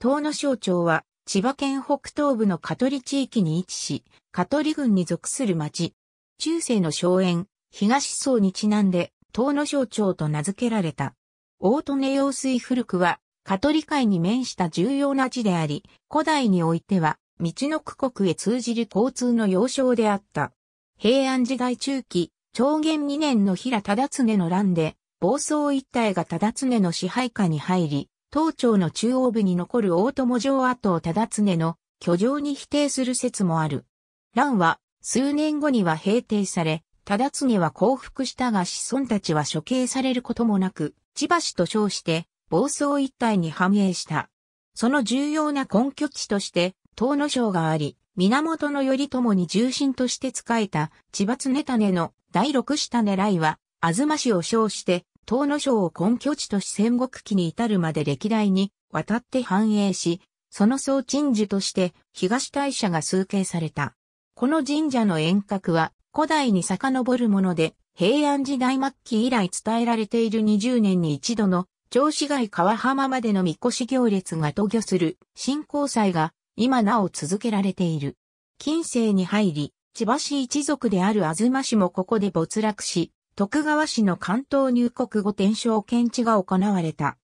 遠野省庁は、千葉県北東部の香取地域に位置し、香取郡に属する町。中世の荘園、東荘にちなんで、遠野省庁と名付けられた。大利根用水古くは、香取海に面した重要な地であり、古代においては、道の区国へ通じる交通の要衝であった。平安時代中期、長元2年の平忠常の乱で、房総一帯が忠常の支配下に入り、東町の中央部に残る大友城跡を忠常の居城に否定する説もある。乱は数年後には平定され、忠常は降伏したが子孫たちは処刑されることもなく、千葉市と称して暴走一帯に繁栄した。その重要な根拠地として、東野省があり、源頼朝に重臣として仕えた千葉常種の第六下狙いは、東氏を称して、東野省を根拠地とし戦国期に至るまで歴代に渡って繁栄し、その総鎮守として東大社が崇敬された。この神社の遠隔は古代に遡るもので、平安時代末期以来伝えられている20年に一度の銚子街川浜までの神輿行列が渡御する新興祭が今なお続けられている。近世に入り、千葉市一族である東氏もここで没落し、徳川氏の関東入国後天正検知が行われた。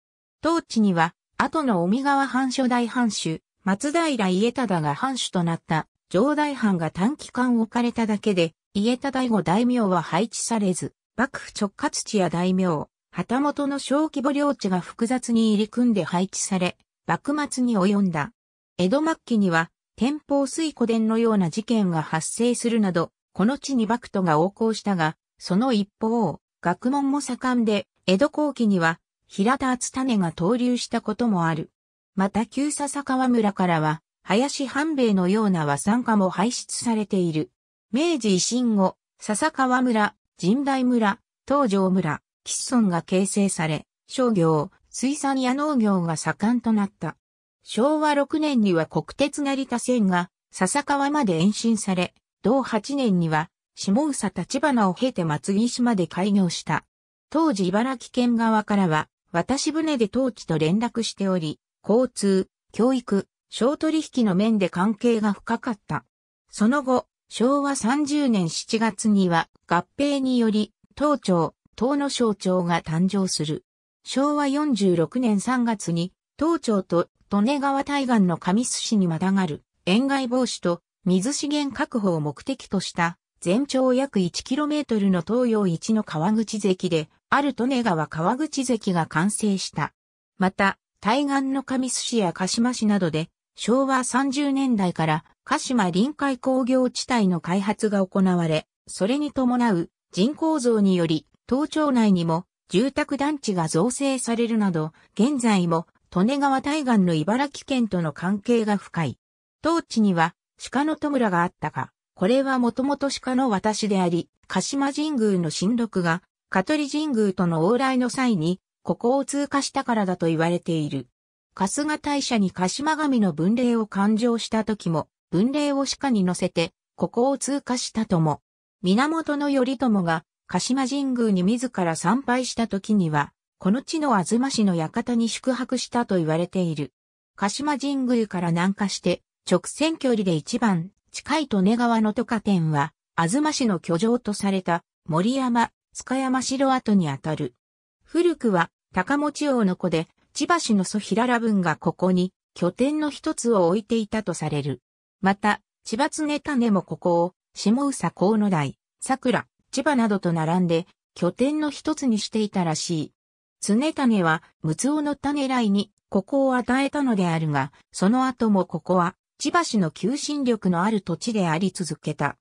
当地には、後の尾身川藩初代藩主、松平家忠が藩主となった上代藩が短期間置かれただけで、家忠以後大名は配置されず、幕府直轄地や大名、旗本の小規模領地が複雑に入り組んで配置され、幕末に及んだ。江戸末期には、天保水古殿のような事件が発生するなど、この地に幕府が横行したが、その一方、学問も盛んで、江戸後期には、平田厚種が登竜したこともある。また旧笹川村からは、林半兵衛のような和参家も輩出されている。明治維新後、笹川村、神代村、東条村、吉村が形成され、商業、水産や農業が盛んとなった。昭和6年には国鉄成田線が笹川まで延伸され、同8年には下総立花を経て松木島で開業した。当時茨城県側からは、渡し船で当地と連絡しており、交通、教育、小取引の面で関係が深かった。その後、昭和30年7月には合併により、東町、東野省庁が誕生する。昭和46年3月に、東町と利根川対岸の上須市にまたがる、塩害防止と水資源確保を目的とした全長約 1km の東洋一の川口関で、ある利根川川口関が完成した。また、対岸の上須市や鹿島市などで、昭和30年代から鹿島臨海工業地帯の開発が行われ、それに伴う人口増により、東町内にも住宅団地が造成されるなど、現在も利根川対岸の茨城県との関係が深い。当地には鹿の戸村があったが、これはもともと鹿の私であり、鹿島神宮の新録が、香取神宮との往来の際に、ここを通過したからだと言われている。春日大社に鹿島神の分霊を勘定した時も、分霊を鹿に乗せて、ここを通過したとも。源頼朝が、鹿島神宮に自ら参拝した時には、この地の東市の館に宿泊したと言われている。鹿島神宮から南下して、直線距離で一番近い利根川の都下店は、東市の居城とされた森山、塚山城跡にあたる。古くは高持王の子で、千葉市の祖平良文がここに拠点の一つを置いていたとされる。また、千葉常種もここを、下宇佐河野台、桜、千葉などと並んで、拠点の一つにしていたらしい。常種は、陸奥の種来に、ここを与えたのであるが、その後もここは、千葉市の求心力のある土地であり続けた。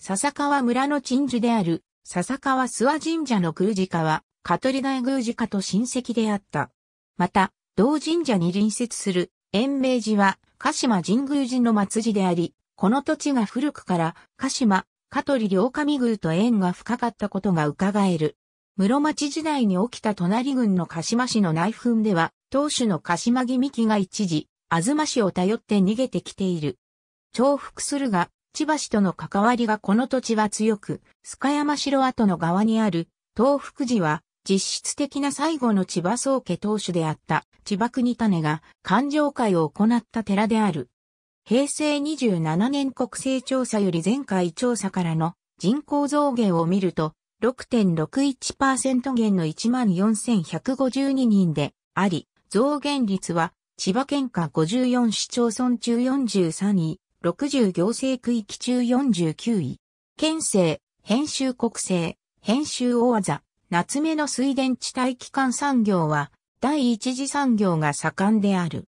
笹川村の鎮守である笹川諏訪神社の宮司家は、香取大宮司家と親戚であった。また、同神社に隣接する延命寺は、鹿島神宮寺の末寺であり、この土地が古くから、鹿島、香取両上宮と縁が深かったことが伺える。室町時代に起きた隣郡の鹿島市の内紛では、当主の鹿島木幹が一時、ま氏を頼って逃げてきている。重複するが、千葉市との関わりがこの土地は強く、塚山城跡の側にある、東福寺は、実質的な最後の千葉宗家当主であった千葉国種が勘定会を行った寺である。平成27年国勢調査より前回調査からの人口増減を見ると6.61%減の14,152人であり、増減率は千葉県下54市町村中43位、60行政区域中49位。県政、編集国政、編集大技、夏目の水田地帯機関産業は、第一次産業が盛んである。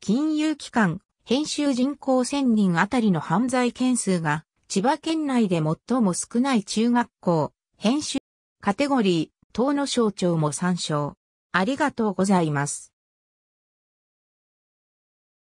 金融機関、編集人口1000人あたりの犯罪件数が、千葉県内で最も少ない中学校、編集、カテゴリー、等の省庁も参照。ありがとうございます。